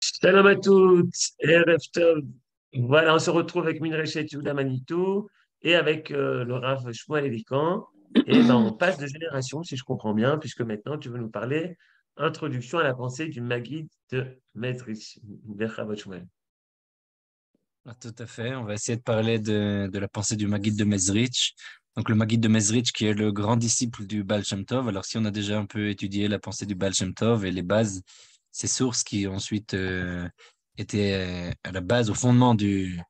Salam à toutes, Voilà, on se retrouve avec Minrechet Yehuda Manitou et avec euh, le Rav Shmuel Elikan. Et dans ben, on passe de génération, si je comprends bien, puisque maintenant tu veux nous parler introduction à la pensée du Maguide de Metrich, ah, Tout à fait, on va essayer de parler de, la pensée du Maguide de Mezrich. Donc, le Maguide de Mezrich, qui est le grand disciple du Baal Shem Tov. Alors, si on a déjà un peu étudié la pensée du Baal Shem Tov et les bases ces sources qui ensuite euh, étaient euh, à la base, au fondement du,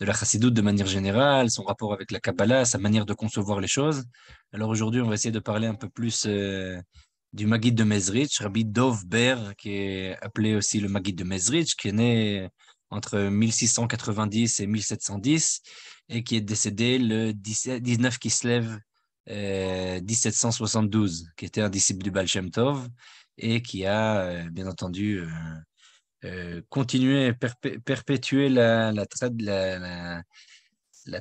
de la chassidoute de manière générale, son rapport avec la Kabbalah, sa manière de concevoir les choses. Alors aujourd'hui, on va essayer de parler un peu plus euh, du Maguid de Mezrich, Rabbi Dov Ber, qui est appelé aussi le Maguid de Mezrich, qui est né entre 1690 et 1710 et qui est décédé le 19 Kislev 1772, qui était un disciple du Baal Shem Tov et qui a euh, bien entendu euh, euh, continué, perpé perpétué la,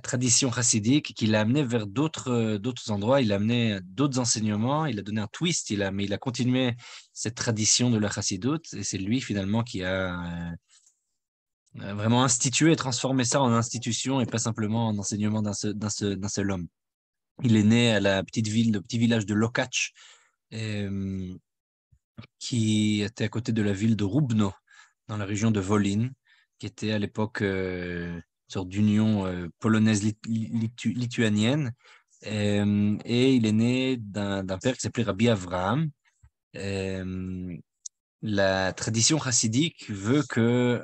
tradition chassidique, qui l'a amené vers d'autres endroits, il a amené d'autres enseignements, il a donné un twist, il a, mais il a continué cette tradition de la chassidoute, et c'est lui finalement qui a vraiment institué et transformé ça en institution et pas simplement en enseignement d'un seul, homme. Il est né à la petite ville, le petit village de Lokach, qui était à côté de la ville de Rubno dans la région de Volin qui était à l'époque euh, une sorte d'union euh, polonaise-lituanienne. Euh, et, il est né d'un père qui s'appelait Rabbi Avraham. la tradition chassidique veut que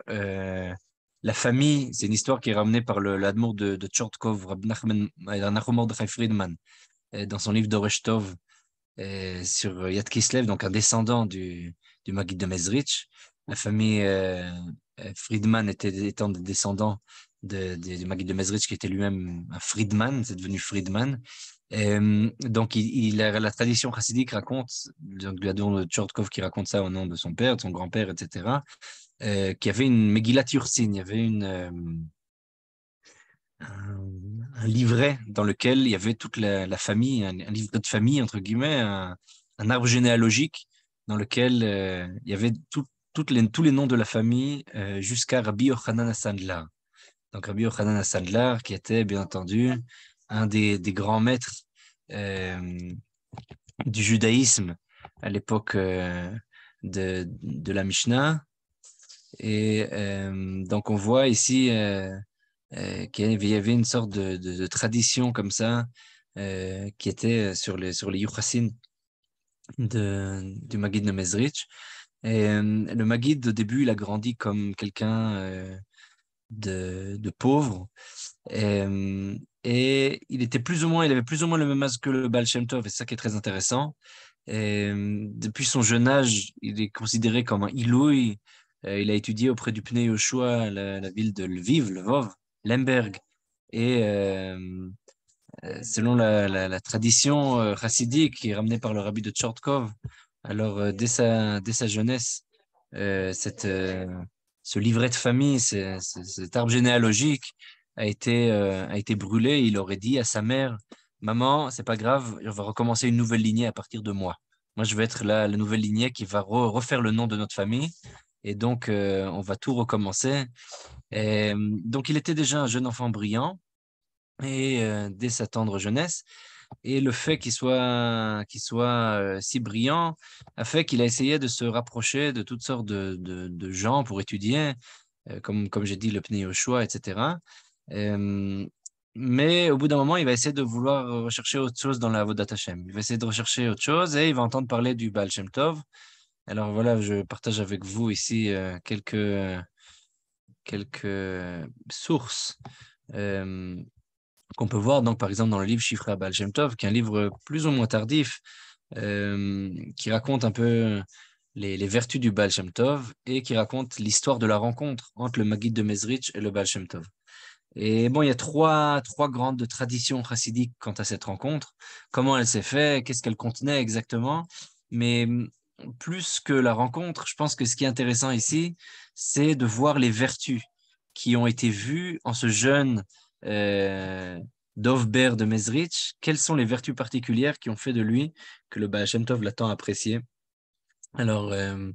la famille, c'est une histoire qui est ramenée par l'admour de, de Tchortkov, de Friedman, dans son livre Doreshtov, euh, sur euh, Yad Kislev, donc un descendant du, du de Mezrich. La famille euh, Friedman était étant des descendants de, du Maguid de Mezrich, qui était lui-même un Friedman, c'est devenu Friedman. donc, il, la, tradition chassidique raconte, donc, le Tchortkov qui raconte ça au nom de son père, de son grand-père, etc., qu'il y avait une Megillat Yursin, il y avait une, un, livret dans lequel il y avait toute la, famille, un, livre de famille, entre guillemets, un, arbre généalogique dans lequel euh, il y avait toutes tous les noms de la famille euh, jusqu'à Rabbi Yochanan Asandlar. Donc Rabbi Yochanan Asandlar, qui était bien entendu un des, grands maîtres euh, du judaïsme à l'époque de, de, la Mishnah. Et donc on voit ici euh, il y avait une sorte de, tradition comme ça euh, qui était euh, sur les, sur les du Maguid de Mezrich. Et, le Maguid, au début, il a grandi comme quelqu'un de, de, pauvre. Et, il était plus ou moins, il avait plus ou moins le même âge que le Baal Shem Tov, et c'est ça qui est très intéressant. depuis son jeune âge, il est considéré comme un iloui. Il a étudié auprès du Pnei Yoshua, la, la ville de Lviv, Lvov, Lemberg. Et euh, euh, selon la, tradition euh, chassidique qui est ramenée par le rabbi de Tchortkov, alors dès, sa, dès sa jeunesse, ce livret de famille, cet arbre généalogique a été, a été brûlé. Il aurait dit à sa mère, maman, c'est pas grave, on va recommencer une nouvelle lignée à partir de moi. Moi, je vais être la, nouvelle lignée qui va refaire le nom de notre famille. Et donc, on va tout recommencer. Euh, donc il était déjà un jeune enfant brillant et euh, dès sa tendre jeunesse. Et le fait qu'il soit, qu'il soit euh, si brillant a fait qu'il a essayé de se rapprocher de toutes sortes de, de, gens pour étudier, comme, comme j'ai dit, le pneu choix, etc. mais au bout d'un moment, il va essayer de vouloir rechercher autre chose dans la Vodat Hashem. Il va essayer de rechercher autre chose et il va entendre parler du Baal Shem Tov. Alors voilà, je partage avec vous ici quelques quelques euh, sources euh, qu'on peut voir, donc, par exemple, dans le livre Chiffre à Baal qui est un livre plus ou moins tardif, euh, qui raconte un peu les, vertus du Baal et qui raconte l'histoire de la rencontre entre le Maguid de Mezrich et le Baal Et bon, il y a trois, trois grandes traditions chassidiques quant à cette rencontre. Comment elle s'est faite, qu'est-ce qu'elle contenait exactement. Mais plus que la rencontre, je pense que ce qui est intéressant ici, c'est de voir les vertus qui ont été vues en ce jeune euh, Dovber de Mezrich. Quelles sont les vertus particulières qui ont fait de lui que le Baal l'a tant apprécié Alors, euh,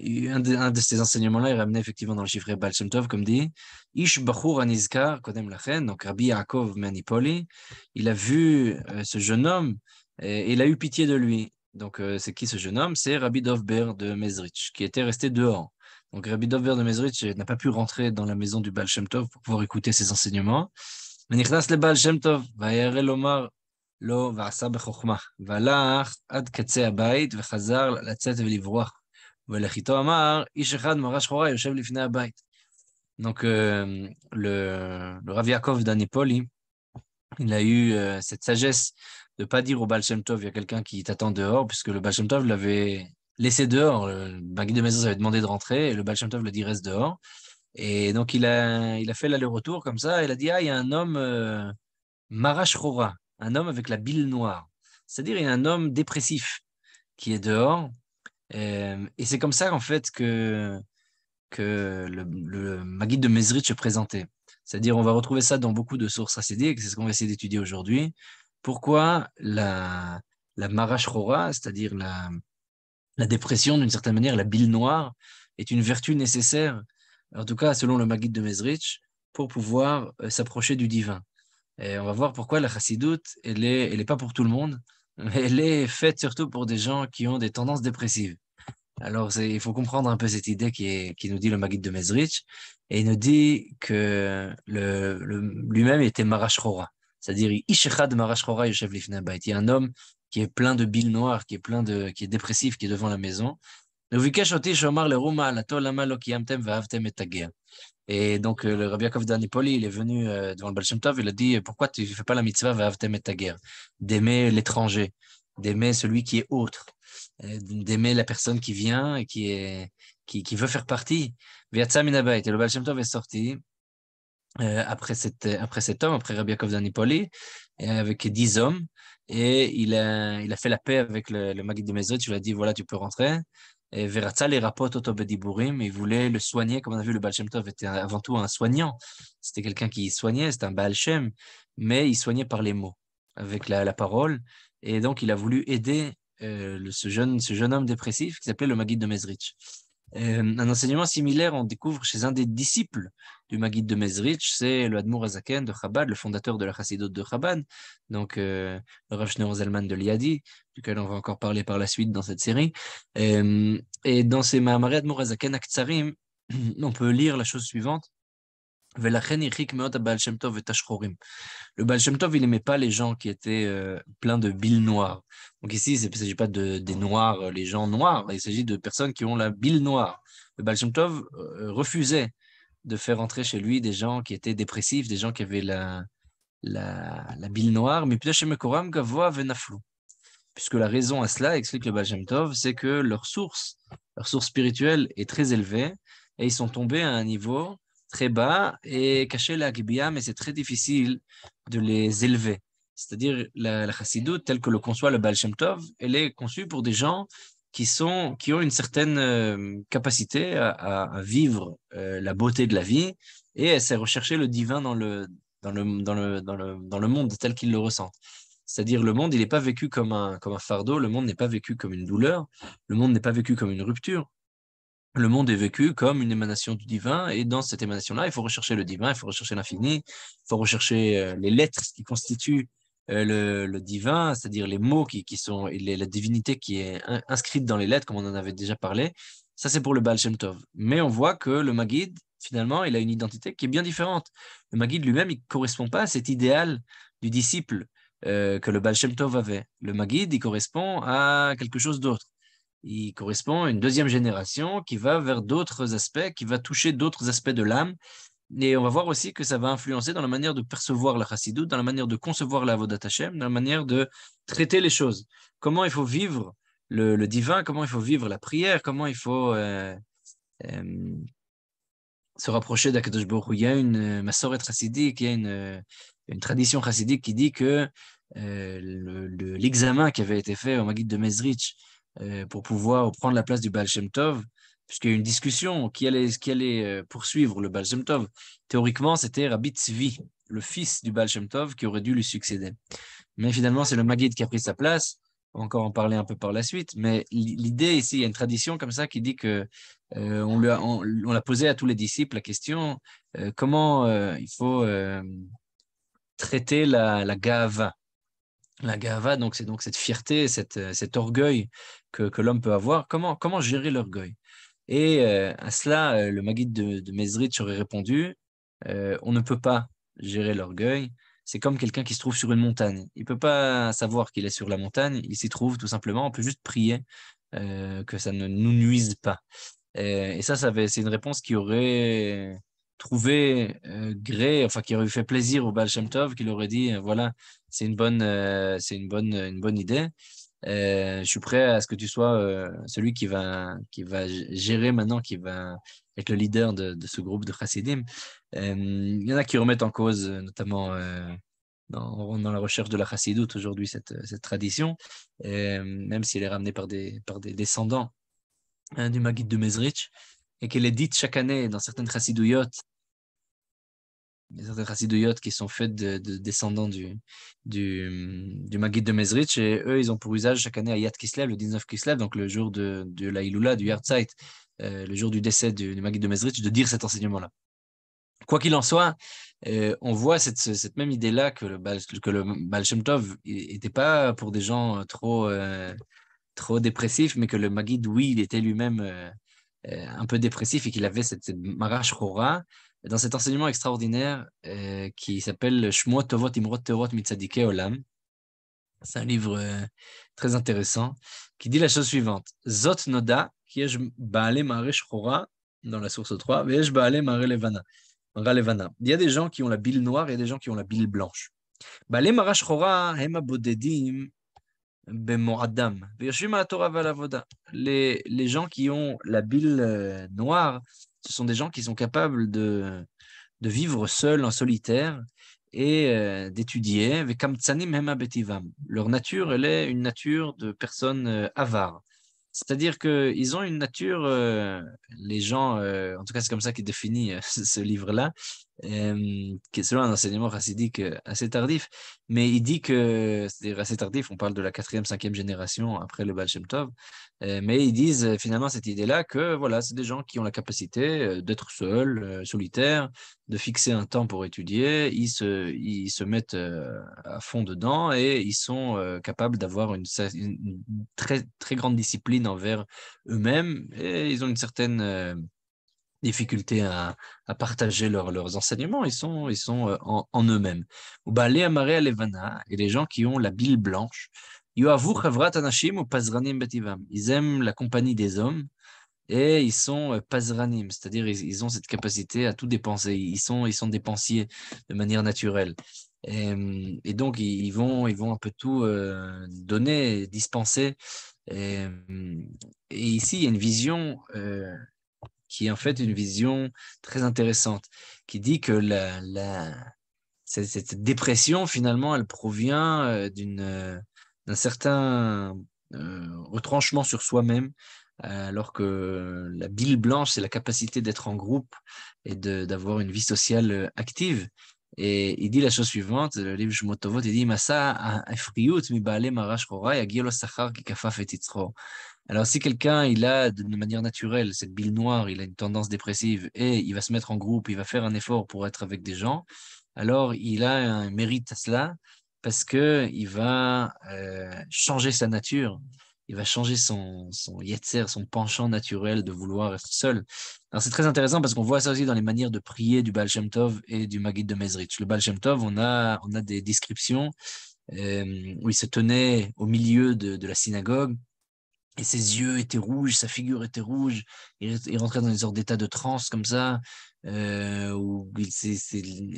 un, de, ces enseignements-là est ramené effectivement dans le chiffre Baal comme dit Ish Bachur Anizkar Kodem Lachen, donc Rabbi Yaakov Manipoli. Il a vu euh, ce jeune homme et il a eu pitié de lui. Donc, euh, c'est qui ce jeune homme C'est Rabbi Dovber de Mezrich, qui était resté dehors. Donc, Rabbi Dovber de Mezrich euh, n'a pas pu rentrer dans la maison du Baal Shem Tov pour pouvoir écouter ses enseignements. Donc, euh, le, le Rav Yaakov d'Anipoli, il a eu cette sagesse de pas dire au Balshemtov, il y a quelqu'un qui t'attend dehors, puisque le Balshemtov l'avait laissé dehors. Le Guide de Maison avait demandé de rentrer et le Balshemtov le dit reste dehors. Et donc il a, il a fait l'aller-retour comme ça. Et il a dit ah, il y a un homme, euh, un homme avec la bile noire. C'est-à-dire, il y a un homme dépressif qui est dehors. Euh, et c'est comme ça, en fait, que, que le, le de Mesrit se présentait. C'est-à-dire, on va retrouver ça dans beaucoup de sources ACD, et c'est ce qu'on va essayer d'étudier aujourd'hui pourquoi la, la c'est-à-dire la, dépression d'une certaine manière, la bile noire, est une vertu nécessaire, en tout cas selon le Maguide de Mezrich, pour pouvoir euh, s'approcher du divin. Et on va voir pourquoi la chassidoute, elle n'est est pas pour tout le monde, mais elle est faite surtout pour des gens qui ont des tendances dépressives. Alors, il faut comprendre un peu cette idée qui, nous dit le Maguide de Mezrich. Et il nous dit que lui-même était Marashrora. C'est-à-dire, il y a un homme qui est plein de bile noire, qui est plein de, qui est dépressif, qui est devant la maison. Et donc, le Rabbi Yaakov d'Anipoli, il est venu euh, devant le Balshem Tov, il a dit euh, Pourquoi tu ne fais pas la mitzvah, D'aimer l'étranger, d'aimer celui qui est autre, euh, d'aimer la personne qui vient et qui, est, qui, veut faire partie. Et le Balshem Tov est sorti euh, après, cette, après cet homme, après Rabbi Yaakov Danipoli euh, avec dix hommes. Et il a, fait la paix avec le, le de Mezot. Il lui a dit voilà, tu peux rentrer. Et Veratza les rapporte Otobediburim. Il voulait le soigner. Comme on a vu, le Baal Tov était avant tout un soignant. C'était quelqu'un qui soignait, c'était un Baal Mais il soignait par les mots, avec la, la parole. Et donc, il a voulu aider euh, ce, jeune, ce jeune homme dépressif qui s'appelait le Maguid de Mezrich. Euh, un enseignement similaire, on découvre chez un des disciples du Maguid de Mezrich, c'est le Admour de Chabad, le fondateur de la chassidote de Chabad, donc euh, le Rav de Liadi, duquel on va encore parler par la suite dans cette série. Euh, et, dans ces Mahamari Admour Azaken Aktsarim, on peut lire la chose suivante. Le Baal Shem il n'aimait pas les gens qui étaient euh, pleins de bile noire. Donc ici, il ne s'agit pas de, des noirs, euh, les gens noirs, il s'agit de personnes qui ont la bile noire. Le Baal euh, refusait de faire entrer chez lui des gens qui étaient dépressifs, des gens qui avaient la, la, bile noire. Mais Puisque la raison à cela, explique le Baal c'est que leur source, leur source spirituelle est très élevée et ils sont tombés à un niveau très bas et cacher la Gbia, mais c'est très difficile de les élever. C'est-à-dire, la, la telle que le conçoit le Baal Shem elle est conçue pour des gens qui, sont, qui ont une certaine euh, capacité à, vivre euh, la beauté de la vie et c'est rechercher le divin dans le, dans le, dans le, dans le, monde tel qu'il le ressentent. C'est-à-dire le monde, il n'est pas vécu comme un, comme un fardeau, le monde n'est pas vécu comme une douleur, le monde n'est pas vécu comme une rupture, le monde est vécu comme une émanation du divin, et dans cette émanation-là, il faut rechercher le divin, il faut rechercher l'infini, il faut rechercher euh, les lettres qui constituent euh, le, divin, c'est-à-dire les mots qui, sont, la divinité qui est inscrite dans les lettres, comme on en avait déjà parlé. Ça, c'est pour le Baal Shem Tov. Mais on voit que le Magid, finalement, il a une identité qui est bien différente. Le Magid lui-même, il ne correspond pas à cet idéal du disciple euh, que le Baal Tov avait. Le Magid il correspond à quelque chose d'autre il correspond à une deuxième génération qui va vers d'autres aspects, qui va toucher d'autres aspects de l'âme. Et on va voir aussi que ça va influencer dans la manière de percevoir la chassidoute, dans la manière de concevoir la Avodat Hashem, dans la manière de traiter les choses. Comment il faut vivre le, divin, comment il faut vivre la prière, comment il faut euh, euh, se rapprocher d'Akadosh Baruch Il y a une euh, chassidique, il y a une, tradition chassidique qui dit que l'examen qui avait été fait au Maguid de Mezrich, euh, pour pouvoir prendre la place du Baal puisqu'il y a une discussion qui allait, euh, poursuivre le Baal Théoriquement, c'était Rabbi le fils du Baal qui aurait dû lui succéder. Mais finalement, c'est le Magid qui a pris sa place. On va encore en parler un peu par la suite. Mais l'idée ici, il y a une tradition comme ça qui dit que euh, on, a, posé à tous les disciples la question comment il faut traiter la, la la gava, donc c'est donc cette fierté, euh, cet orgueil que, l'homme peut avoir. Comment, comment gérer l'orgueil Et euh, à cela, euh, le Maguide de, de aurait répondu on ne peut pas gérer l'orgueil. C'est comme quelqu'un qui se trouve sur une montagne. Il ne peut pas savoir qu'il est sur la montagne, il s'y trouve tout simplement. On peut juste prier que ça ne nous nuise pas. et ça, ça c'est une réponse qui aurait trouvé euh, gré, enfin, qui aurait fait plaisir au Baal Shem Tov, qui l'aurait aurait dit euh, voilà, c'est une, bonne, euh, c'est une, bonne, une bonne idée. je suis prêt à ce que tu sois celui qui va, qui va gérer maintenant, qui va être le leader de, ce groupe de chassidim. Il y en a qui remettent en cause, notamment dans, la recherche de la chassidoute aujourd'hui, cette, cette tradition, même si elle est ramenée par des, par des descendants hein, du Maguid de Mezrich et qu'elle est dite chaque année dans certaines chassidouillotes des racines de yachts qui sont faites de, descendants du, du, du Maguid de Mezrich. Et eux, ils ont pour usage chaque année à Yad Kislev, le 19 Kislev, donc le jour de, de la Iloula, du Yartzeit, euh, le jour du décès du, Maguid de Mezrich, de dire cet enseignement-là. Quoi qu'il en soit, euh, on voit cette, cette même idée-là que le, que le Shem Tov n'était pas pour des gens euh, trop, euh, trop dépressifs, mais que le Maguid, oui, il était lui-même un peu dépressif et qu'il avait cette, marache hora dans cet enseignement extraordinaire euh, qui s'appelle Shmuel Tovot Imrot Teorot Mitzadike Olam. C'est un livre euh, très intéressant qui dit la chose suivante Zot Noda, qui est Baale dans la source 3, Vesh Baale Mare Levana. Il y a des gens qui ont la bile noire, il y a des gens qui ont la bile blanche. les, les gens qui ont la bile euh, noire, ce sont des gens qui sont capables de, vivre seuls, en solitaire, et euh, d'étudier Leur nature, elle est une nature de personnes euh, avares. C'est-à-dire qu'ils ont une nature, euh, les gens, en tout cas c'est comme ça qu'il définit ce livre-là, euh, qui est selon un enseignement racidique euh, assez tardif. Mais il dit que, cest assez tardif, on parle de la quatrième, cinquième génération après le Baal Shem Tov, euh, mais ils disent euh, finalement cette idée-là que voilà, c'est des gens qui ont la capacité d'être seuls, solitaires, de fixer un temps pour étudier, ils se, ils se mettent à fond dedans et ils sont capables d'avoir une, une, très, très grande discipline envers eux-mêmes et ils ont une certaine difficulté à, partager leurs enseignements, ils sont, ils sont euh, en, eux-mêmes. ou les et les gens qui ont la bile blanche, ils aiment la compagnie des hommes et ils sont euh, pazranim, c'est-à-dire ils, ont cette capacité à tout dépenser, ils sont, ils sont dépensiers de manière naturelle. Et, donc ils vont, ils vont un peu tout euh, donner, dispenser. Et, ici, il y a une vision qui est en fait une vision très intéressante, qui dit que la, cette, dépression, finalement, elle provient euh, euh, d'un certain euh, retranchement sur soi-même, alors que la bile blanche, c'est la capacité d'être en groupe et d'avoir une vie sociale active. Et il dit la chose suivante, le livre Shmotovot, il dit « mi alors si quelqu'un, il a de manière naturelle cette bile noire, il a une tendance dépressive et il va se mettre en groupe, il va faire un effort pour être avec des gens, alors il a un mérite à cela parce qu'il va euh, changer sa nature, il va changer son, son yetzer, son penchant naturel de vouloir être seul. Alors c'est très intéressant parce qu'on voit ça aussi dans les manières de prier du Baal Shem Tov et du Maguid de Mezrich. Le Baal Shem Tov, on a, on a des descriptions euh, où il se tenait au milieu de la synagogue et ses yeux étaient rouges, sa figure était rouge, il, rentrait dans une sorte d'état de transe comme ça, euh, où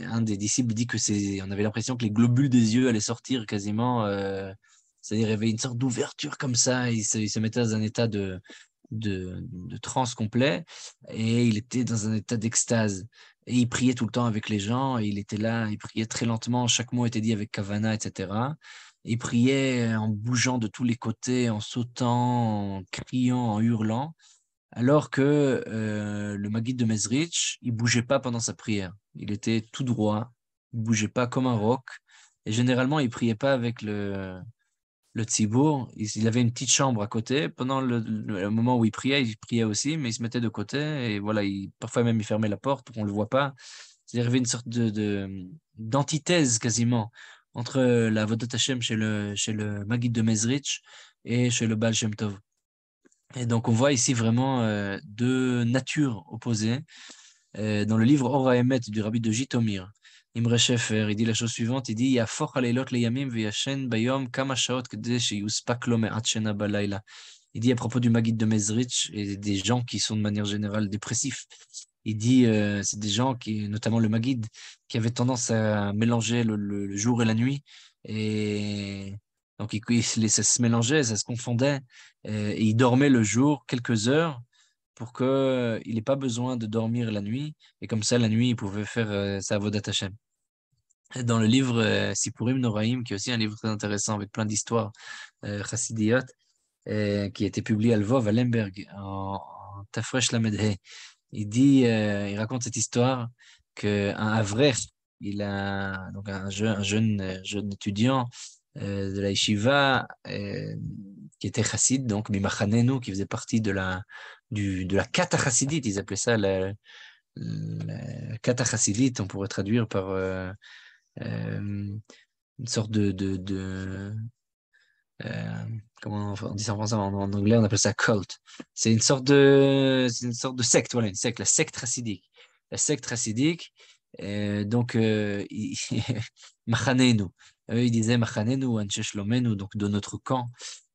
un des disciples dit que on avait l'impression que les globules des yeux allaient sortir quasiment, euh, c'est-à-dire il y avait une sorte d'ouverture comme ça, il se, mettait dans un état de, de, transe complet, et il était dans un état d'extase. Et il priait tout le temps avec les gens, il était là, il priait très lentement, chaque mot était dit avec Kavana, etc. Il priait en bougeant de tous les côtés, en sautant, en criant, en hurlant, alors que euh, le Maguide de Mesrich, il bougeait pas pendant sa prière. Il était tout droit, il bougeait pas comme un roc. Et généralement, il priait pas avec le, le Il, avait une petite chambre à côté. Pendant le, moment où il priait, il priait aussi, mais il se mettait de côté. Et voilà, il, parfois même, il fermait la porte pour qu'on le voit pas. cest il y avait une sorte de, d'antithèse quasiment entre euh, la Vodat chez le, chez le Magid de Mezrich et chez le Baal Shem Tov. Et donc on voit ici vraiment euh, deux natures opposées. Euh, dans le livre Ora Emet du rabbi de Jitomir, Imre Shefer, il dit la chose suivante, il dit « Il dit à propos du Magid de Mezrich et des gens qui sont de manière générale dépressifs. Il dit, euh, c'est des gens qui, notamment le Maguid, qui avaient tendance à mélanger le, jour et la nuit. Et donc, ils, il se mélangeaient, ça se confondait. Et, il dormait le jour quelques heures pour qu'il euh, n'ait pas besoin de dormir la nuit. Et comme ça, la nuit, il pouvait faire euh, sa Vodat Hashem. Dans le livre euh, Sipurim Noraim, qui est aussi un livre très intéressant avec plein d'histoires chassidiotes, qui a été publié à Lvov, à Lemberg, en, en Tafresh Lamedhe, il dit, euh, il raconte cette histoire qu'un avrer, il a donc un, jeune, un jeune, euh, étudiant euh, de la yeshiva qui était chassid, donc Mimachanenu, qui faisait partie de la du, de la kata chassidite, ils appelaient ça la, kata chassidite, on pourrait traduire par une sorte de, de euh, comment on dit ça en français, en, anglais, on appelle ça cult. C'est une sorte de, une sorte de secte, voilà, une secte, la secte racidique. La secte racidique, euh, donc, euh, il Eux, ils Machanenu, donc de notre camp.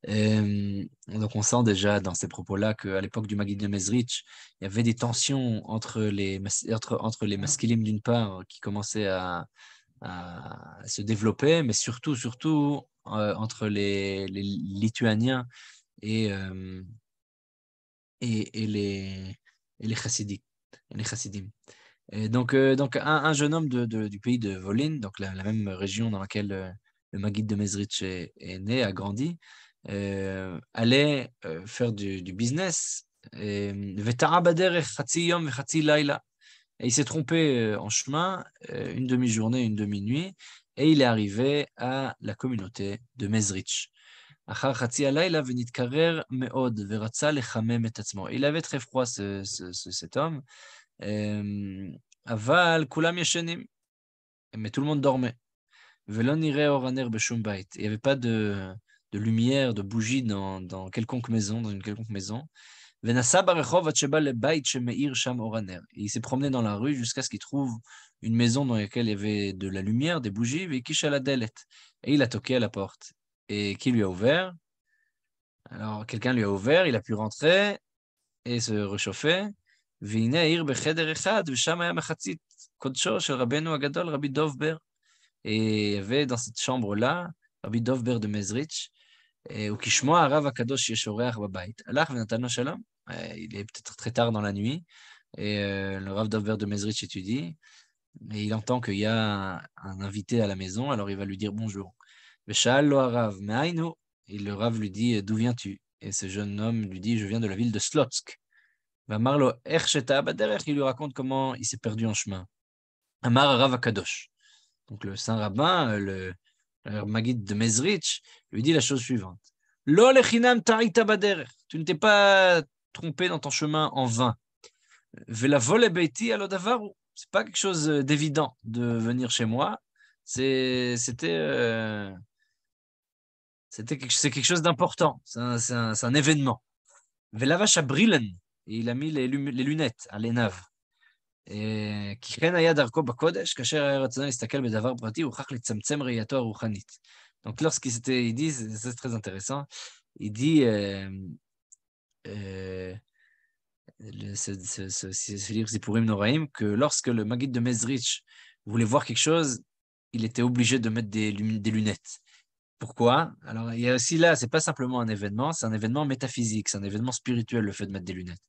donc on sent déjà dans ces propos-là qu'à l'époque du Magid de il y avait des tensions entre les, entre, les masculines d'une part qui commençaient à, à, se développer, mais surtout, surtout euh, entre les, Lituaniens euh, et, et, les, et les Les chassidim. donc, euh, donc un, jeune homme de, du pays de Volin, donc la, même région dans laquelle le Maguide de Mezrich est, né, a grandi, allait faire du, du business. Et, il s'est trompé en chemin, une demi-journée, une demi-nuit, et il est arrivé à la communauté de Mezrich. Il avait très froid ce, cet homme. Euh, Aval kulam yeshenim. Mais tout le monde dormait. Il n'y avait pas de, de lumière, de bougie dans, dans quelconque maison, dans une quelconque maison. Il s'est promené dans la rue jusqu'à ce qu'il trouve une maison dans laquelle il y avait de la lumière, des bougies, et il a toqué à la porte. Et qui lui a ouvert Alors, quelqu'un lui a ouvert, il a pu rentrer et se réchauffer. Et il y avait dans cette chambre-là, Rabbi Dovber de Mezrich, et au Kishmoa, Rav Akadosh Yeshorer Babait. Allah, Shalom il est peut-être très tard dans la nuit. Et euh, le Rav Dover de Mezrich étudie. Et il entend qu'il y a un, invité à la maison, alors il va lui dire bonjour. Et le Rav lui dit D'où viens-tu Et ce jeune homme lui dit Je viens de la ville de Slotsk. Marlo bah, il lui raconte comment il s'est perdu en chemin. Amar Rav Donc le saint rabbin, euh, le, le de Mezrich, lui dit la chose suivante bah, Tu ne t'es pas trompé dans ton chemin en vain. Vela euh, vole beiti alodavar, c'est pas quelque chose euh, d'évident de venir chez moi. C'est, c'était, euh, c'était quelque, c'est quelque chose d'important. C'est un, c'est un, un événement. Vela vacha brillen, il a mis les, les lunettes à l'énave. כי כן היה דרכו בקודש, כאשר היה רצונו להסתכל בדבר פרטי, הוכרח לצמצם ראייתו הרוחנית. Donc, lorsqu'il s'était, il dit, c'est très intéressant, il dit, euh, c'est euh, le, ce, ce, ce, que lorsque le Maguide de Mezrich voulait voir quelque chose, il était obligé de mettre des, des lunettes. Pourquoi Alors, il y a aussi là, c'est pas simplement un événement, c'est un événement métaphysique, c'est un événement spirituel, le fait de mettre des lunettes.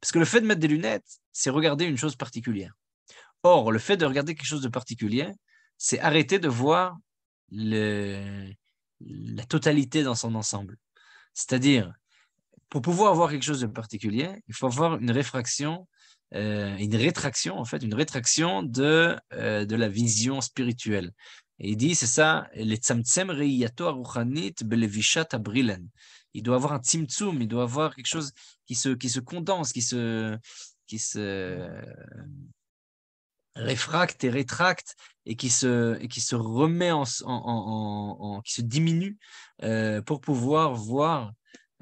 Parce que le fait de mettre des lunettes, c'est regarder une chose particulière. Or, le fait de regarder quelque chose de particulier, c'est arrêter de voir le, la totalité dans son ensemble. C'est-à-dire, pour pouvoir avoir quelque chose de particulier, il faut avoir une réfraction, euh, une rétraction en fait, une rétraction de, euh, de la vision spirituelle. Et il dit, c'est ça, les abrilen. Il doit avoir un tzimtzum, il doit avoir quelque chose qui se, qui se condense, qui se, qui se euh, réfracte et rétracte et qui se, qui se remet en, qui se diminue pour pouvoir voir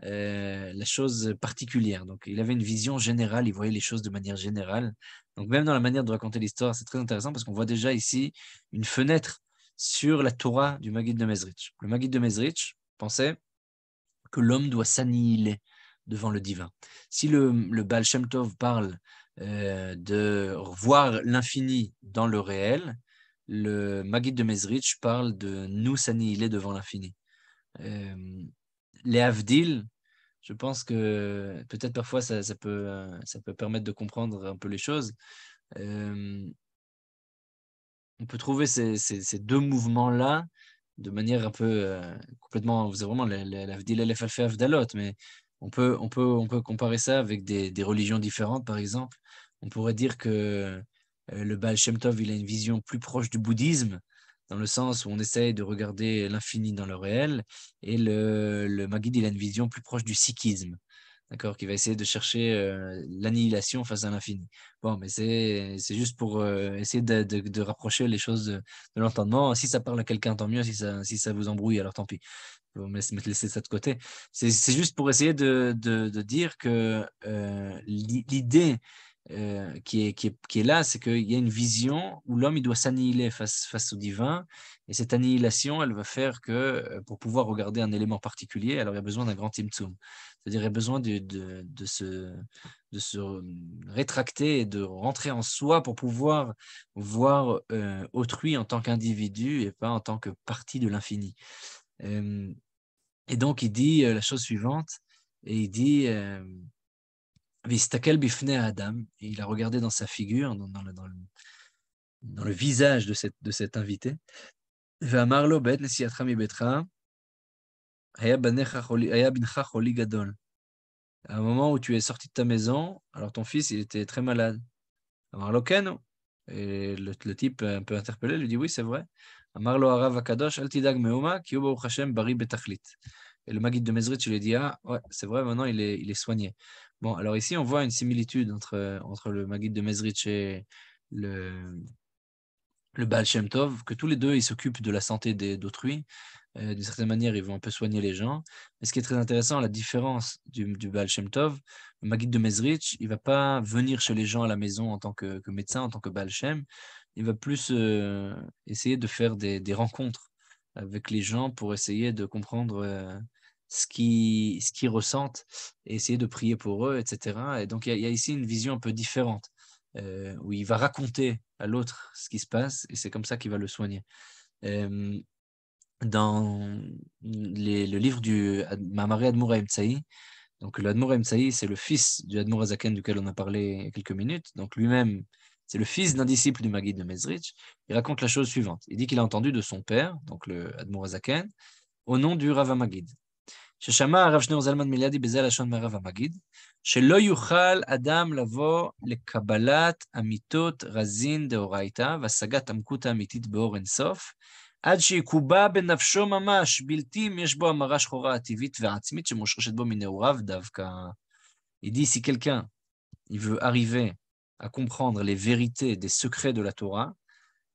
euh, la chose particulière. Donc, il avait une vision générale, il voyait les choses de manière générale. Donc, même dans la manière de raconter l'histoire, c'est très intéressant parce qu'on voit déjà ici une fenêtre sur la Torah du Maguid de Mezrich. Le Maguid de Mezrich pensait que l'homme doit s'annihiler devant le divin. Si le, le Baal Shem parle euh, de voir l'infini dans le réel, le Maguid de Mezrich parle de nous s'annihiler devant l'infini. Euh, les Avdil, je pense que peut-être parfois ça, peut, euh, ça peut permettre de comprendre un peu les choses. Euh, on peut trouver ces, deux mouvements-là de manière un peu euh, complètement. Vous avez vraiment l'Avdil et l'Efalfe Avdalot, mais on peut, on, peut, on peut comparer ça avec des, religions différentes, par exemple. On pourrait dire que le Baal Shem Tov il a une vision plus proche du bouddhisme dans le sens où on essaye de regarder l'infini dans le réel, et le, le dit il a une vision plus proche du sikhisme, d'accord, qui va essayer de chercher euh, l'annihilation face à l'infini. Bon, mais c'est juste pour euh, essayer de, rapprocher les choses de, l'entendement. Si ça parle à quelqu'un, tant mieux. Si ça, si ça vous embrouille, alors tant pis. Vous me laisser ça de côté. C'est juste pour essayer de, dire que euh, l'idée euh, qui, est, qui, est, qui, est, là, c'est qu'il y a une vision où l'homme il doit s'annihiler face, face au divin, et cette annihilation, elle va faire que euh, pour pouvoir regarder un élément particulier, alors il y a besoin d'un grand timtum, c'est-à-dire il y a besoin de, de, de, se, de, se, rétracter et de rentrer en soi pour pouvoir voir euh, autrui en tant qu'individu et pas en tant que partie de l'infini. et donc il dit la chose suivante, et il dit והסתכל בפני Adam, il a regardé dans sa figure, dans, dans, le, dans, le, dans le visage de, cette, de cet invité, ואמר לו, בעת נסיעתך מביתך, היה בנך חולי, À un moment où tu es sorti de ta maison, alors ton fils, il était très malade. אמר לו, כן Et le, le type un peu interpellé lui dit, oui, c'est vrai. אמר arava kadosh, altidag meuma, תדאג מאומה, bari הוא ברוך Et le Maguide de Mezrit, tu lui dit, ah, ouais, c'est vrai, maintenant il est, il est soigné alors ici, on voit une similitude entre, le Maguide de Mezrich et le, le Baal Shem Tov, que tous les deux, ils s'occupent de la santé d'autrui. Euh, d'une certaine manière, ils vont un peu soigner les gens. Mais ce qui est très intéressant, la différence du, du Baal Shem Tov, le Maguide de Mezrich, il ne va pas venir chez les gens à la maison en tant que, médecin, en tant que Baal Shem. Il va plus euh, essayer de faire des, rencontres avec les gens pour essayer de comprendre euh, ce qu'ils ressentent et essayer de prier pour eux, etc. Et donc, il y, a ici une vision un peu différente euh, où il va raconter à l'autre ce qui se passe et c'est comme ça qu'il va le soigner. Euh, dans le livre du Mamari Admura Emtsaï, donc le Admoura c'est le fils du Admoura Zaken duquel on a parlé il y a quelques minutes, donc lui-même c'est le fils d'un disciple du Maguide de Mezrich. Il raconte la chose suivante. Il dit qu'il a entendu de son père, donc le Zaken au nom du Rava Magid que Shema a révélé aux hommes milliards de besoins les uns pour les autres, magid, que Amitot Razin de Orayta, la saga Tamkuta sof, ad que Yekuba b'nafsho mamash biltim yesh bo Amarash chora ativit ve'atzmit, que Moïse est bon minorav Il dit si quelqu'un il veut arriver à comprendre les vérités des secrets de la Torah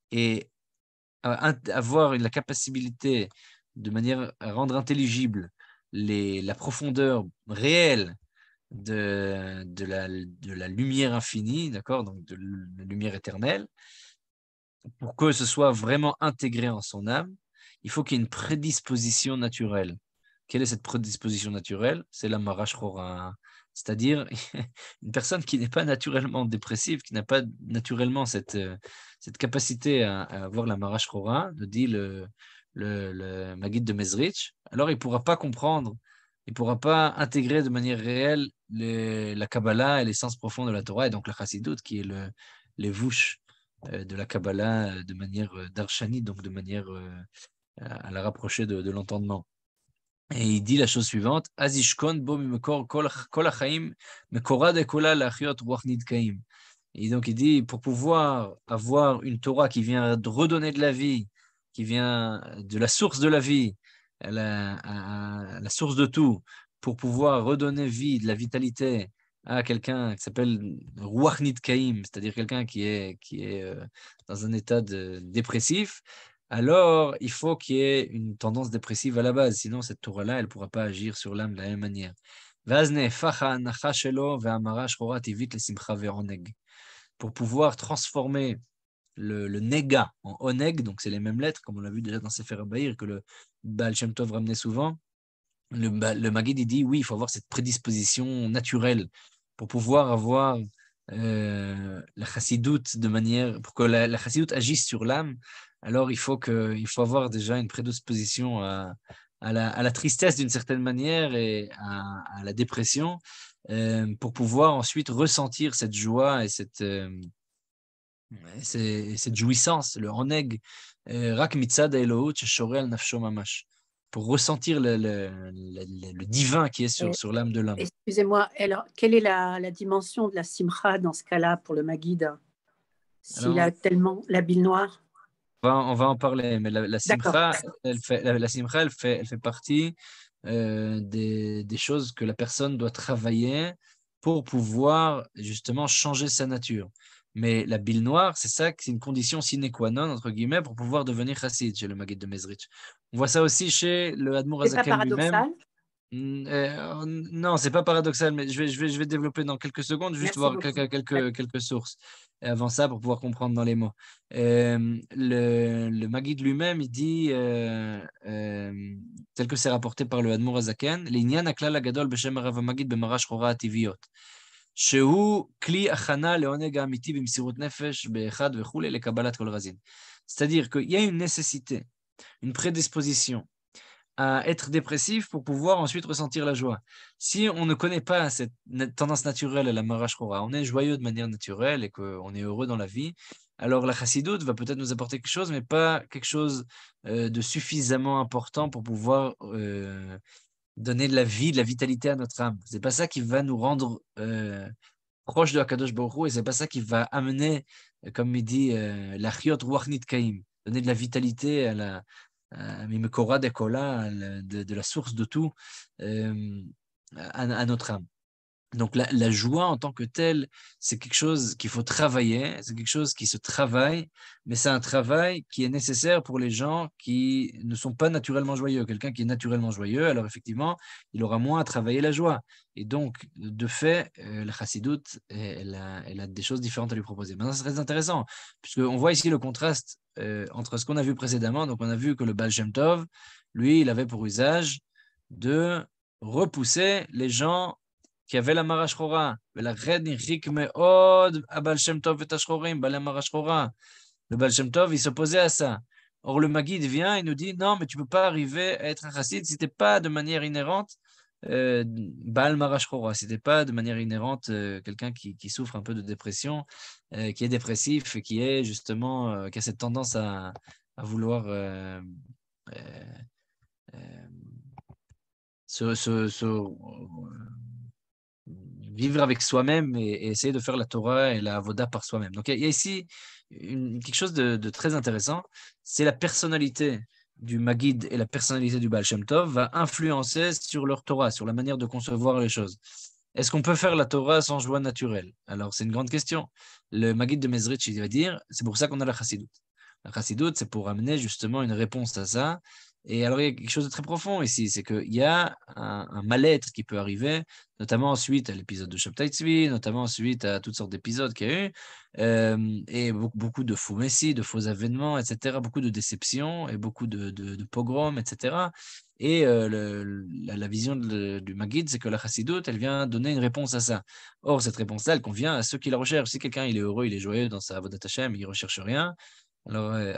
et avoir la capacité de manière rendre intelligible la profondeur réelle de, la, lumière infinie, d'accord, donc de la lumière éternelle, pour que ce soit vraiment intégré en son âme, il faut qu'il y ait une prédisposition naturelle. Quelle est cette prédisposition naturelle C'est la marashrora, hein. c'est-à-dire une personne qui n'est pas naturellement dépressive, qui n'a pas naturellement cette, euh, capacité à, avoir la marashrora, de dit le, le, le de Mezrich, alors il ne pourra pas comprendre, il ne pourra pas intégrer de manière réelle la Kabbalah et les sens profonds de la Torah, et donc la Chassidut qui est les vouches euh, de la Kabbalah euh, de manière euh, darshani, donc de manière à la rapprocher de, l'entendement. Et il dit la chose suivante Azishkon Et donc il dit pour pouvoir avoir une Torah qui vient de redonner de la vie qui vient de la source de la vie, la, la, source de tout, pour pouvoir redonner vie, de la vitalité à quelqu'un qui s'appelle Rouachnit Kaim, c'est-à-dire quelqu'un qui est, qui est euh, dans un état de, dépressif, alors il faut qu'il y ait une tendance dépressive à la base, sinon cette tour là elle ne pourra pas agir sur l'âme de la même manière. Pour pouvoir transformer le, le, nega en oneg, donc c'est les mêmes lettres, comme on l'a vu déjà dans Sefer bahir que le Baal Shem Tov ramenait souvent. Le, le il dit oui, il faut avoir cette prédisposition naturelle pour pouvoir avoir euh, la chassidoute de manière. pour que la, la chassidoute agisse sur l'âme, alors il faut, que, il faut avoir déjà une prédisposition à, la, à la, tristesse d'une certaine manière et à, la dépression euh, pour pouvoir ensuite ressentir cette joie et cette. Euh, c'est cette jouissance, le oneg, euh, rak mitzad nafsho mamash, pour ressentir le, divin qui est sur, l'âme de l'homme. Excusez-moi, quelle est la, dimension de la simcha dans ce cas-là pour le maguide S'il a tellement la bile noire on va, en parler, mais la, la simcha, elle fait, partie euh, des, choses que la personne doit travailler pour pouvoir justement changer sa nature. Mais la bile noire, c'est ça, c'est une condition sine qua non, entre guillemets, pour pouvoir devenir chassid chez le Maguid de Mezrich. On voit ça aussi chez le Admour lui-même. Mm, euh, oh, non, c'est pas paradoxal, mais je vais, je, vais, je vais développer dans quelques secondes, juste voir quelques, quelques, sources euh, avant ça pour pouvoir comprendre dans les mots. Euh, le, le Maguide lui-même, il dit, tel que c'est rapporté par le Admour Azaken, « L'inyan aklal agadol b'shem Rav Magid ativiot » C'est-à-dire qu'il y a une nécessité, une prédisposition à être dépressif pour pouvoir ensuite ressentir la joie. Si on ne connaît pas cette tendance naturelle à la marashkora, on est joyeux de manière naturelle et qu'on est heureux dans la vie, alors la chassidoute va peut-être nous apporter quelque chose, mais pas quelque chose euh, de suffisamment important pour pouvoir euh, donner de la vie, de la vitalité à notre âme. C'est pas ça qui va nous rendre euh, proches proche de Akadosh Baruch et c'est pas ça qui va amener, euh, comme il dit, euh, la chiot wachnit kaim, donner de la vitalité à la Mimekora de, de la source de tout à, notre âme. Donc la, joie en tant que telle, c'est quelque chose qu'il faut travailler, c'est quelque chose qui se travaille, mais c'est un travail qui est nécessaire pour les gens qui ne sont pas naturellement joyeux. Quelqu'un qui est naturellement joyeux, alors effectivement, il aura moins à travailler la joie. Et donc, de fait, la euh, le chassidoute, euh, elle a, des choses différentes à lui proposer. Maintenant, c'est très intéressant, puisqu'on voit ici le contraste euh, entre ce qu'on a vu précédemment. Donc, on a vu que le Baal Shem lui, il avait pour usage de repousser les gens qui avait la mais Le Shem il s'opposait à ça. Or, le Maguide vient et nous dit non, mais tu ne peux pas arriver à être un chassid si tu pas de manière inhérente bal Marash si tu pas de manière inhérente quelqu'un qui, souffre un peu de dépression, euh, qui est dépressif, qui est justement, euh, qui a cette tendance à, vouloir euh, se vivre avec soi-même et, essayer de faire la Torah et la Voda par soi-même. Donc il y, a ici quelque chose de, très intéressant, c'est la personnalité du Magid et la personnalité du Baal Shem Tov va influencer sur leur Torah, sur la manière de concevoir les choses. Est-ce qu'on peut faire la Torah sans joie naturelle Alors, c'est une grande question. Le Magid de Mezrich, il va dire, c'est pour ça qu'on a la Chassidut. La Chassidut, c'est pour amener justement une réponse à ça, et alors, il y a quelque chose de très profond ici, c'est qu'il y a un, mal-être qui peut arriver, notamment suite à l'épisode de Shabtai Tzvi, notamment suite à toutes sortes d'épisodes qu'il y a eu, euh, et beaucoup, de faux messies, de faux événements, etc., beaucoup de déceptions et beaucoup de, pogroms, etc. Et euh, la, vision du magid c'est que la chassidoute, elle vient donner une réponse à ça. Or, cette réponse-là, elle convient à ceux qui la recherchent. Si quelqu'un il est heureux, il est joyeux dans sa Vodat Hashem, il ne recherche rien, alors, euh,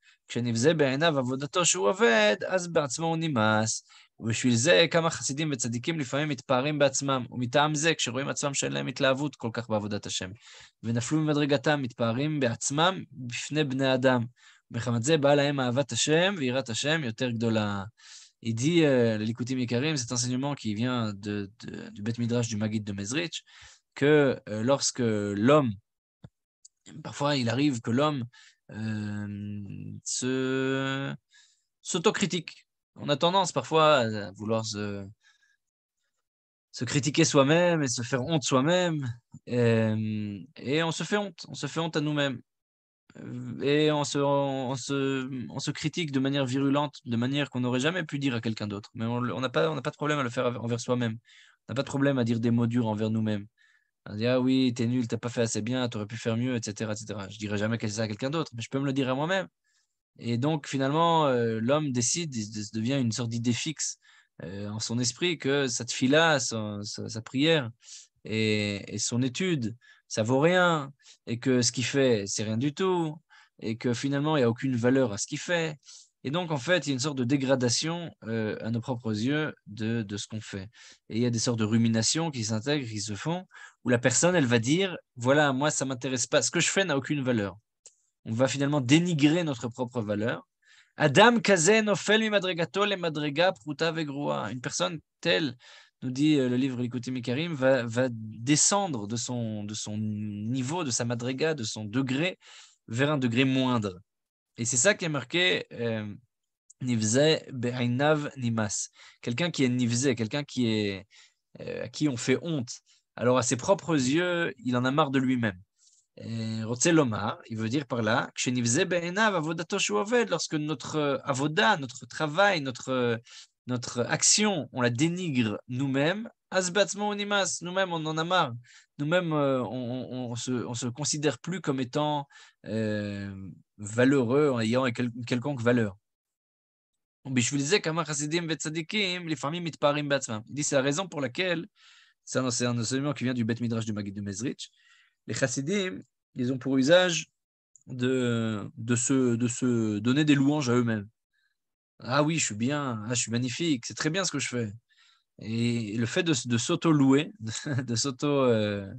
כשנבזה בעיניו עבודתו שהוא עובד, אז בעצמו הוא נמאס. ובשביל זה כמה חסידים וצדיקים לפעמים מתפארים בעצמם, ומטעם זה, כשרואים עצמם שאין להם התלהבות כל כך בעבודת השם, ונפלו ממדרגתם, מתפארים בעצמם בפני בני אדם. ומחמת זה באה להם אהבת השם ויראת השם יותר גדולה. אידי אה, לליקוטים יקרים, זה Likutim כי הביאה enseignement מדרש vient מגיד de, מזריץ', Beth Midrash du Maguid de Euh, se, s'autocritique. On a tendance parfois à vouloir se, se critiquer soi-même et se faire honte soi-même. Euh, et, on se fait honte, on se fait honte à nous-mêmes. Euh, et on se, on, se, on se critique de manière virulente, de manière qu'on n'aurait jamais pu dire à quelqu'un d'autre. Mais on n'a pas, on pas de problème à le faire envers soi-même. On n'a pas de problème à dire des mots durs envers nous-mêmes. On dit, ah oui, t'es nul, t'as pas fait assez bien, t'aurais pu faire mieux, etc. etc. Je dirais jamais que c'est ça à quelqu'un d'autre, mais je peux me le dire à moi-même. Et donc, finalement, euh, l'homme décide, il devient une sorte d'idée fixe euh, en son esprit que cette fille-là, sa, prière et, et, son étude, ça vaut rien, et que ce qu'il fait, c'est rien du tout, et que finalement, il n'y a aucune valeur à ce qu'il fait, et donc, en fait, il y a une sorte de dégradation euh, à nos propres yeux de, ce qu'on fait. Et il y a des sortes de ruminations qui s'intègrent, qui se font, où la personne, elle va dire, voilà, moi, ça m'intéresse pas, ce que je fais n'a aucune valeur. On va finalement dénigrer notre propre valeur. Adam Kazen, Ofelmi Madregato, les Madrega, Pruta, Vegroa. Une personne telle, nous dit euh, le livre Likutimi Karim, va, va descendre de son, de son niveau, de sa Madrega, de son degré, vers un degré moindre. Et c'est ça qui est marqué euh, Nimas. Quelqu'un qui est nivzé, quelqu'un qui est, euh, à qui on fait honte. Alors, à ses propres yeux, il en a marre de lui-même. Rotzeloma, il veut dire par là, lorsque notre euh, avoda, notre travail, notre, notre action, on la dénigre nous-mêmes, nous-mêmes on en a marre, nous-mêmes euh, on, on, se, on se considère plus comme étant valeureux en ayant une quelconque valeur. Dit, c'est la raison pour laquelle, c'est un, enseignement qui vient du Bet Midrash du Magid de Mezrich, les chassidim, ils ont pour usage de, de, se, de se donner des louanges à eux-mêmes. Ah oui, je suis bien, ah, je suis magnifique, c'est très bien ce que je fais. Et le fait de, de s'auto-louer, de, s'auto... Euh,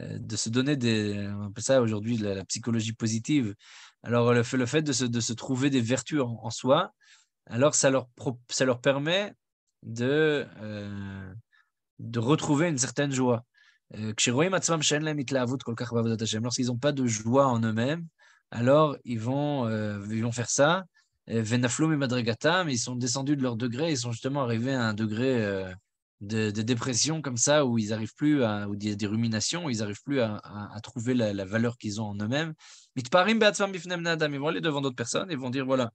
euh, de se donner des, on appelle ça aujourd'hui la, psychologie positive, alors, le fait, le fait de, se, trouver des vertus en, soi, alors ça leur, permet de, euh, de retrouver une certaine joie. Euh, Lorsqu'ils n'ont pas de joie en eux-mêmes, alors ils vont, euh, ils vont faire ça. Venaflum et Madragatam, ils sont descendus de leur degré, ils sont justement arrivés à un degré de, dépression comme ça, où ils n'arrivent plus à, des, ruminations, ils n'arrivent plus à, trouver la valeur qu'ils ont en eux-mêmes. Ils vont aller devant d'autres personnes et vont dire voilà,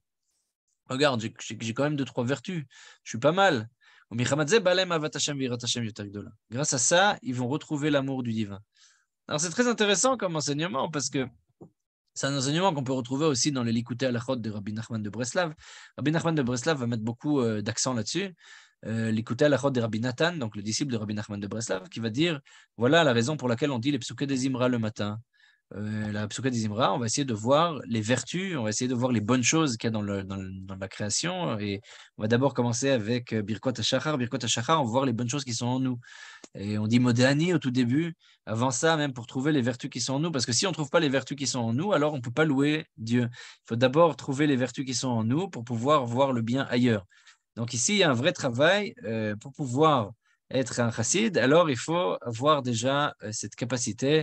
regarde, j'ai quand même deux, trois vertus. Je suis pas mal. Grâce à ça, ils vont retrouver l'amour du divin. Alors c'est très intéressant comme enseignement parce que c'est un enseignement qu'on peut retrouver aussi dans les la Alachot de Rabbi Nachman de Breslav. Rabbi Nachman de Breslav va mettre beaucoup euh, d'accent là-dessus. L'écouter à la de Rabbi Nathan, donc le disciple de Rabbi Nachman de Breslav, qui va dire voilà la raison pour laquelle on dit les psuké des Imra le matin. Euh, la on va essayer de voir les vertus, on va essayer de voir les bonnes choses qu'il y a dans, la création. Et on va d'abord commencer avec euh, Birkot HaShachar. Birkot HaShachar, on va voir les bonnes choses qui sont en nous. Et on dit Modéani au tout début, avant ça, même pour trouver les vertus qui sont en nous. Parce que si on ne trouve pas les vertus qui sont en nous, alors on ne peut pas louer Dieu. Il faut d'abord trouver les vertus qui sont en nous pour pouvoir voir le bien ailleurs. Donc ici, il y a un vrai travail euh, pour pouvoir être un chassid, alors il faut avoir déjà cette capacité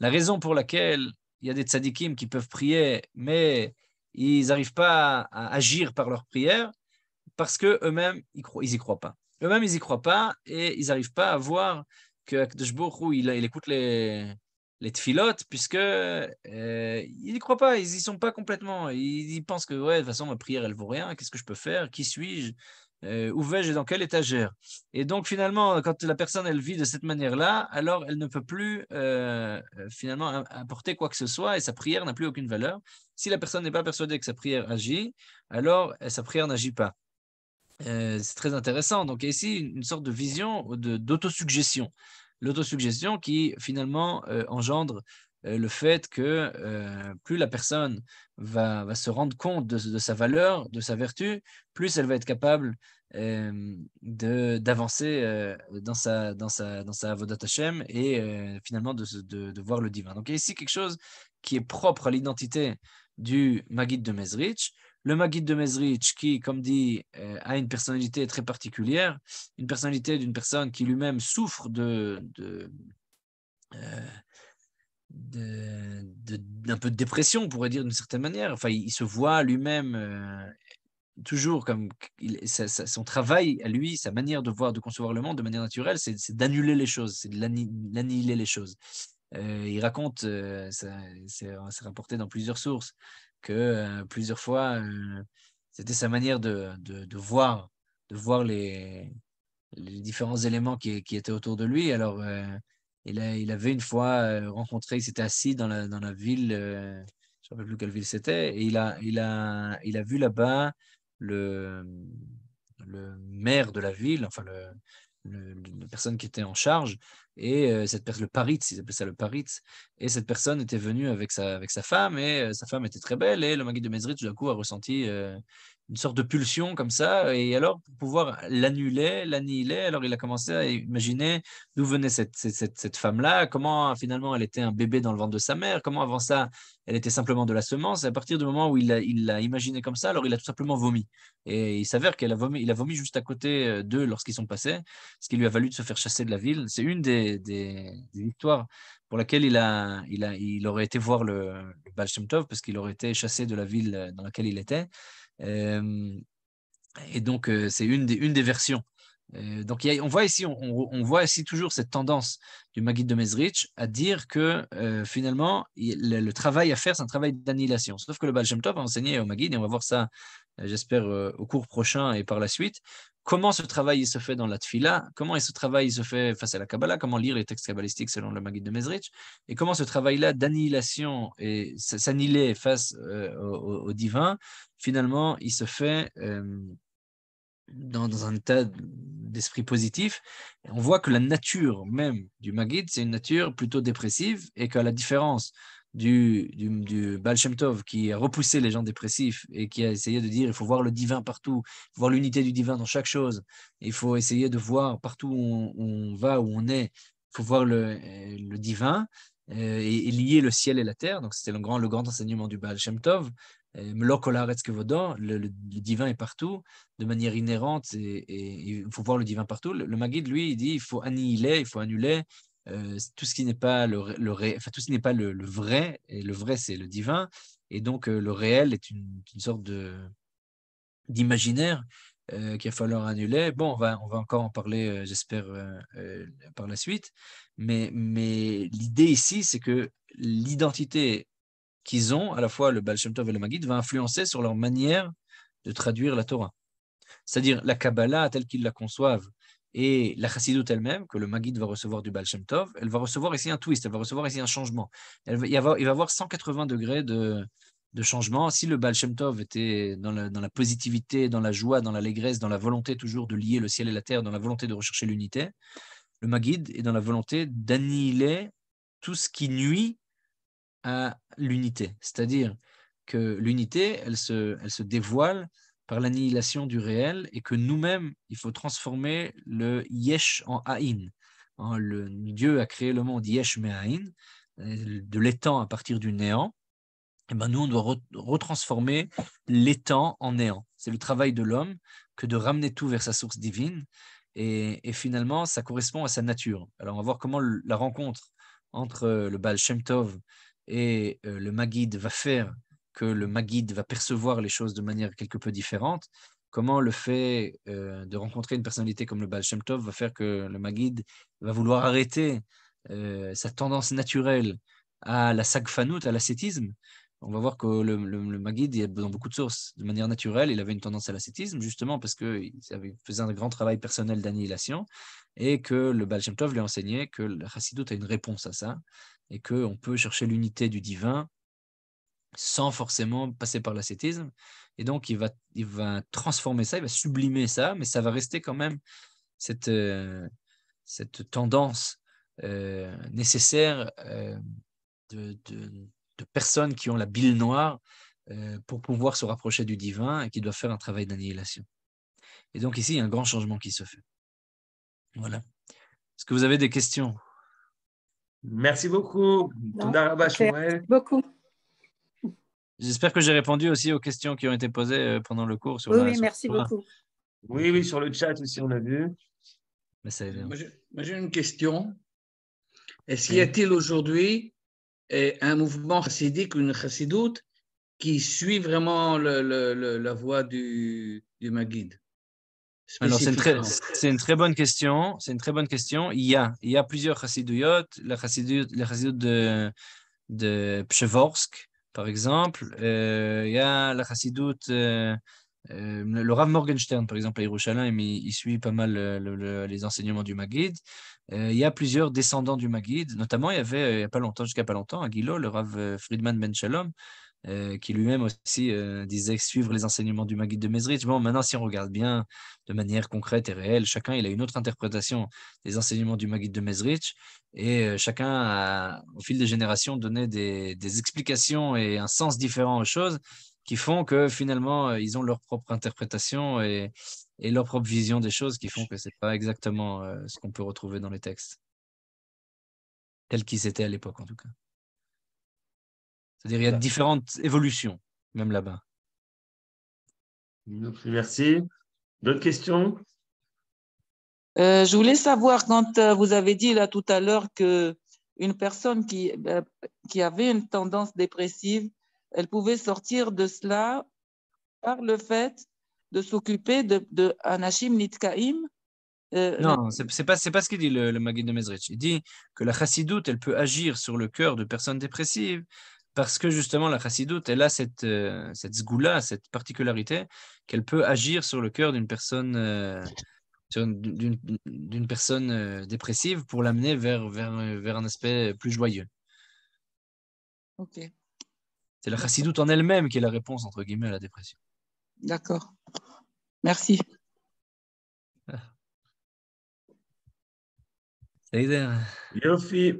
La raison pour laquelle il y a des tzadikim qui peuvent prier, mais ils n'arrivent pas à agir par leur prière, parce que eux-mêmes, ils n'y croient pas. Eux-mêmes, ils n'y croient pas et ils n'arrivent pas à voir que il, il écoute les, les tfilotes, puisque euh, ils n'y croient pas, ils n'y sont pas complètement. Ils, pensent que, ouais, de toute façon, ma prière, elle vaut rien, qu'est-ce que je peux faire, qui suis-je euh, où vais-je et dans quelle étagère Et donc finalement, quand la personne elle vit de cette manière-là, alors elle ne peut plus euh, euh, finalement apporter quoi que ce soit et sa prière n'a plus aucune valeur. Si la personne n'est pas persuadée que sa prière agit, alors sa prière n'agit pas. c'est très intéressant. Donc il y a ici une sorte de vision d'autosuggestion. L'autosuggestion qui finalement engendre euh, le fait que euh, plus la personne va, se rendre compte de, sa valeur, de sa vertu, plus elle va être capable d'avancer euh, dans, sa, dans, sa, dans sa Hashem et finalement de, voir le divin. Donc il y a ici quelque chose qui est propre à l'identité du Maguide de Mezrich. Le Maguide de Mezrich qui, comme dit, a une personnalité très particulière, une personnalité d'une personne qui lui-même souffre de d'un peu de dépression, on pourrait dire d'une certaine manière. Enfin, il, se voit lui-même euh, toujours comme son travail à lui, sa manière de voir, de concevoir le monde de manière naturelle, c'est d'annuler les choses, c'est d'annihiler les choses. Euh, il raconte, euh, c'est rapporté dans plusieurs sources, que plusieurs fois, c'était sa manière de, voir, de voir les, différents éléments qui, qui, étaient autour de lui. Alors, il, avait une fois euh, rencontré, il s'était assis dans la, ville, euh, je ne me rappelle plus quelle ville c'était, et il a, vu là-bas le, maire de la ville, enfin la personne qui était en charge, et euh, cette personne, le paritz, ils appelaient ça le paritz, et cette personne était venue avec sa, femme, et sa femme était très belle, et le magi de Mezrit, tout d'un coup, a ressenti une sorte de pulsion comme ça. Et alors, pour pouvoir l'annuler, l'annihiler, alors il a commencé à imaginer d'où venait cette, femme-là, comment finalement elle était un bébé dans le ventre de sa mère, comment avant ça elle était simplement de la semence. Et à partir du moment où il l'a il imaginé comme ça, alors il a tout simplement vomi. Et il s'avère qu'il a vomi, a vomi juste à côté d'eux lorsqu'ils sont passés, ce qui lui a valu de se faire chasser de la ville. C'est une des, des, victoires pour laquelle il, a, il, aurait été voir le, le parce qu'il aurait été chassé de la ville dans laquelle il était. Euh, et donc, euh, c'est une des, une des versions. Euh, donc, on, voit ici, on, voit ici toujours cette tendance du Maguide de Mesrich à dire que finalement, le, travail à faire, c'est un travail d'annihilation. Sauf que le Baal Shem a enseigné au Maguide et on va voir ça, j'espère, au cours prochain et par la suite, comment ce travail se fait dans la tfila, comment ce travail se fait face à la Kabbalah, comment lire les textes kabbalistiques selon le Maguid de Mezrich, et comment ce travail-là d'annihilation et s'annihiler face euh, au, divin, finalement, il se fait euh, dans, un état d'esprit positif. on voit que la nature même du Maguid, c'est une nature plutôt dépressive, et qu'à la différence du, du, Baal Shem Tov qui a repoussé les gens dépressifs et qui a essayé de dire il faut voir le divin partout, voir l'unité du divin dans chaque chose, il faut essayer de voir partout où on, va, où on est, il faut voir le, divin euh, et, lier le ciel et la terre. Donc c'était le grand, enseignement du Baal Shem Tov. Euh, le, le, divin est partout de manière inhérente et, il faut voir le divin partout. Le, le lui, il dit il faut annihiler, il faut annuler, euh, tout ce qui n'est pas le, tout ce n'est pas le, vrai, et le vrai c'est le divin, et donc euh, le réel est une, sorte de d'imaginaire euh, qu'il va falloir annuler. Bon, on va, on va encore en parler, j'espère, par la suite. Mais, l'idée ici, c'est que l'identité qu'ils ont, à la fois le Baal Shem Tov et le Magid, va influencer sur leur manière de traduire la Torah. C'est-à-dire la Kabbalah, telle qu'ils la conçoivent, et la chassidoute elle-même, que le Maguide va recevoir du Baal Tov, elle va recevoir ici un twist, elle va recevoir ici un changement. Elle il, va, il, avoir 180 degrés de, changement. Si le Baal Tov était dans la, positivité, dans la joie, dans l'allégresse, dans la volonté toujours de lier le ciel et la terre, dans la volonté de rechercher l'unité, le Maguide est dans la volonté d'annihiler tout ce qui nuit à l'unité. C'est-à-dire que l'unité, elle se dévoile par l'annihilation du réel et que nous-mêmes, il faut transformer le yesh en haïn. Hein, le, Dieu a créé le monde yesh mais haïn, euh, de l'étang à partir du néant. Et eh ben nous, on doit retransformer l'étang en néant. C'est le travail de l'homme que de ramener tout vers sa source divine. Et, finalement, ça correspond à sa nature. Alors, on va voir comment la rencontre entre euh, le Baal Shem Tov et euh, le Magid va faire que le Maguide va percevoir les choses de manière quelque peu différente, comment le fait euh, de rencontrer une personnalité comme le Baal va faire que le Maguide va vouloir arrêter euh, sa tendance naturelle à la sagfanout, à l'ascétisme. On va voir que le, le, dans beaucoup de sources, de manière naturelle, il avait une tendance à l'ascétisme, justement parce qu'il faisait un grand travail personnel d'annihilation, et que le Baal Shem Tov lui enseignait que le chassidoute a une réponse à ça, et qu'on peut chercher l'unité du divin sans forcément passer par l'ascétisme. Et donc, il va, il va transformer ça, il va sublimer ça, mais ça va rester quand même cette, euh, cette tendance euh, nécessaire euh, de, de, personnes qui ont la bile noire pour pouvoir se rapprocher du divin et qui doivent faire un travail d'annihilation. Et donc, ici, il y a un grand changement qui se fait. Voilà. Est-ce que vous avez des questions Merci beaucoup. Merci beaucoup. J'espère que j'ai répondu aussi aux questions qui ont été posées euh, pendant le cours. Sur oui, merci beaucoup. Oui, oui, sur le chat aussi, on a vu. J'ai une question. Est-ce qu'il y a-t-il aujourd'hui eh, un mouvement chassidique, une chassidoute, qui suit vraiment la voie du, du Maguide alors, c'est une, très, bonne question. C'est une très bonne question. Il y a, il y a plusieurs chassidouillotes. La chassidoute, de, de Pchevorsk, par exemple. Euh, il y a la chassidoute. Euh, euh, le Rav Morgenstern, par exemple, à Yerushalayim, il, suit pas mal les enseignements du Maguid. il y a plusieurs descendants du Maguid, notamment il y avait, il n'y a pas longtemps, jusqu'à pas longtemps, à Guilo, le Rav Friedman Ben Shalom, euh, qui lui-même aussi euh, disait suivre les enseignements du Maguide de Mesrich. Bon, maintenant, si on regarde bien de manière concrète et réelle, chacun il a une autre interprétation des enseignements du Maguide de Mesrich et euh, chacun au fil des générations, donné des, explications et un sens différent aux choses qui font que finalement, ils ont leur propre interprétation et, leur propre vision des choses qui font que ce n'est pas exactement ce qu'on peut retrouver dans les textes, tels qu'ils étaient à l'époque en tout cas. C'est-à-dire qu'il y a différentes évolutions, même là-bas. Merci. D'autres questions euh, Je voulais savoir, quand euh, vous avez dit là tout à l'heure qu'une personne qui, euh, qui avait une tendance dépressive, elle pouvait sortir de cela par le fait de s'occuper de, de Nitkaim. non, ce n'est pas, ce qu'il dit le, le de Mezrich. Il dit que la chassidoute, elle peut agir sur le cœur de personnes dépressives parce que justement la chassidoute, elle a cette, euh, cette cette particularité qu'elle peut agir sur le cœur d'une personne, euh, d'une personne euh, dépressive pour l'amener vers, vers, euh, vers un aspect plus joyeux. Ok. C'est la chassidoute en elle-même qui est la réponse, entre guillemets, à la dépression. D'accord. Merci. Ah. Yofi,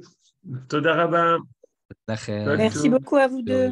Merci beaucoup à vous deux.